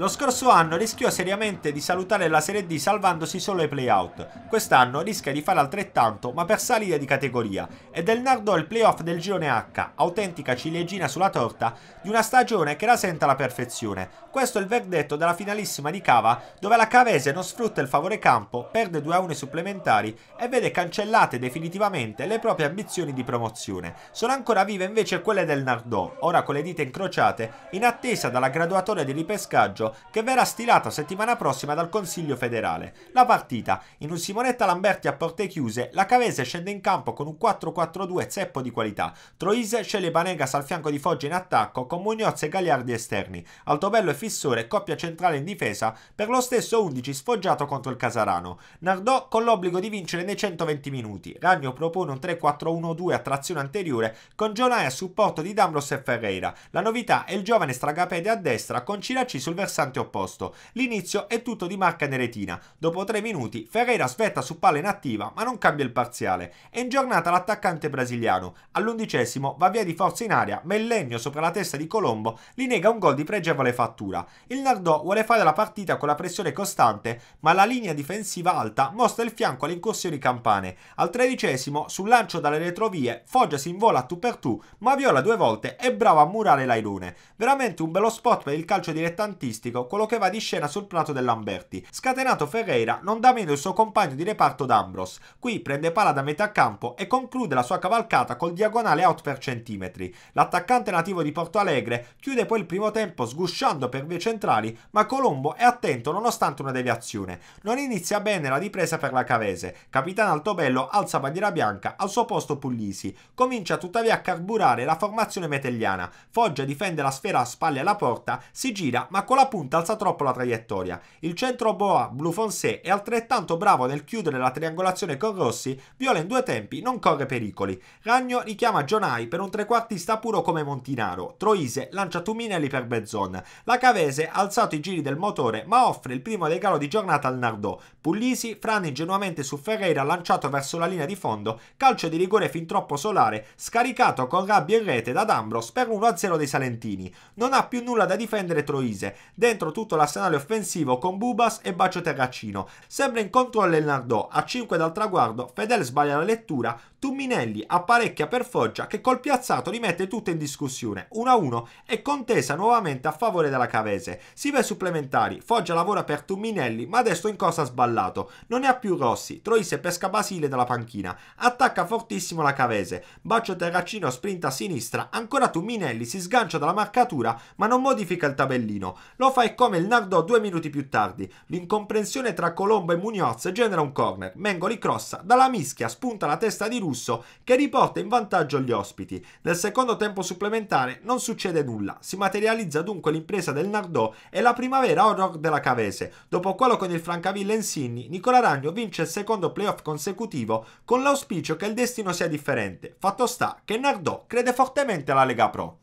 Lo scorso anno rischiò seriamente di salutare la Serie D salvandosi solo ai playout. Quest'anno rischia di fare altrettanto ma per salire di categoria. E del Nardò il playoff del girone H, autentica ciliegina sulla torta di una stagione che la senta alla perfezione. Questo è il verdetto della finalissima di Cava dove la Cavese non sfrutta il favore campo, perde 2 a 1 supplementari e vede cancellate definitivamente le proprie ambizioni di promozione. Sono ancora vive invece quelle del Nardò, ora con le dita incrociate, in attesa dalla graduatoria di ripescaggio che verrà stilato settimana prossima dal Consiglio federale. La partita, in un Simonetta Lamberti a porte chiuse, la Cavese scende in campo con un 4-4-2 zeppo di qualità. Troise sceglie Panegas al fianco di Foggia in attacco con Mugnozza e Gagliardi esterni. Altobello e Fissore coppia centrale in difesa per lo stesso 11 sfoggiato contro il Casarano. Nardò con l'obbligo di vincere nei 120 minuti. Ragno propone un 3-4-1-2 a trazione anteriore con Gionai a supporto di D'Ambros e Ferreira. La novità è il giovane Stragapede a destra con Ciracci sul versante versante opposto. L'inizio è tutto di marca neretina. Dopo tre minuti Ferreira svetta su palla inattiva ma non cambia il parziale. È in giornata l'attaccante brasiliano. All'undicesimo va via di forza in aria ma il legno sopra la testa di Colombo gli nega un gol di pregevole fattura. Il Nardò vuole fare la partita con la pressione costante ma la linea difensiva alta mostra il fianco alle incursioni campane. Al tredicesimo sul lancio dalle retrovie Foggia si invola a tu per tu ma viola due volte e brava a murare l'airone. Veramente un bello spot per il calcio dilettantistico calcistico, quello che va di scena sul prato dell'Amberti. Scatenato Ferreira non dà meno il suo compagno di reparto D'Ambros. Qui prende pala da metà campo e conclude la sua cavalcata col diagonale out per centimetri. L'attaccante nativo di Porto Alegre chiude poi il primo tempo sgusciando per vie centrali, ma Colombo è attento nonostante una deviazione. Non inizia bene la ripresa per la Cavese. Capitano Altobello alza bandiera bianca al suo posto Puglisi. Comincia tuttavia a carburare la formazione metelliana. Foggia difende la sfera a spalle alla porta, si gira ma con la punta punta alza troppo la traiettoria. Il centro Boa Blue Fonse è altrettanto bravo nel chiudere la triangolazione con Rossi, viola in due tempi, non corre pericoli. Ragno richiama Gionai per un trequartista puro come Montinaro. Troise lancia Tuminelli per Bezzon. La Cavese ha alzato i giri del motore ma offre il primo regalo di giornata al Nardò. Puglisi frana ingenuamente su Ferreira lanciato verso la linea di fondo, calcio di rigore fin troppo solare, scaricato con rabbia in rete da D'Ambros per 1-0 dei Salentini. Non ha più nulla da difendere Troise. De dentro tutto l'arsenale offensivo con Bubas e Bacio Terracino. Sembra in controllo il Nardò, a 5 dal traguardo, Fedel sbaglia la lettura, Tumminelli apparecchia per Foggia che col piazzato rimette tutto in discussione, 1-1 e contesa nuovamente a favore della Cavese. Si vede supplementari, Foggia lavora per Tumminelli ma adesso in cosa sballato, non ne ha più Rossi, Troise pesca Basile dalla panchina, attacca fortissimo la Cavese, Bacio Terracino sprinta a sinistra, ancora Tumminelli si sgancia dalla marcatura ma non modifica il tabellino. Lo fa e come il Nardò due minuti più tardi. L'incomprensione tra Colombo e Munoz genera un corner. Mengoli crossa, dalla mischia spunta la testa di Russo che riporta in vantaggio gli ospiti. Nel secondo tempo supplementare non succede nulla. Si materializza dunque l'impresa del Nardò e la primavera horror della Cavese. Dopo quello con il Francavilla Insigni, Nicola Ragno vince il secondo playoff consecutivo con l'auspicio che il destino sia differente. Fatto sta che Nardò crede fortemente alla Lega Pro.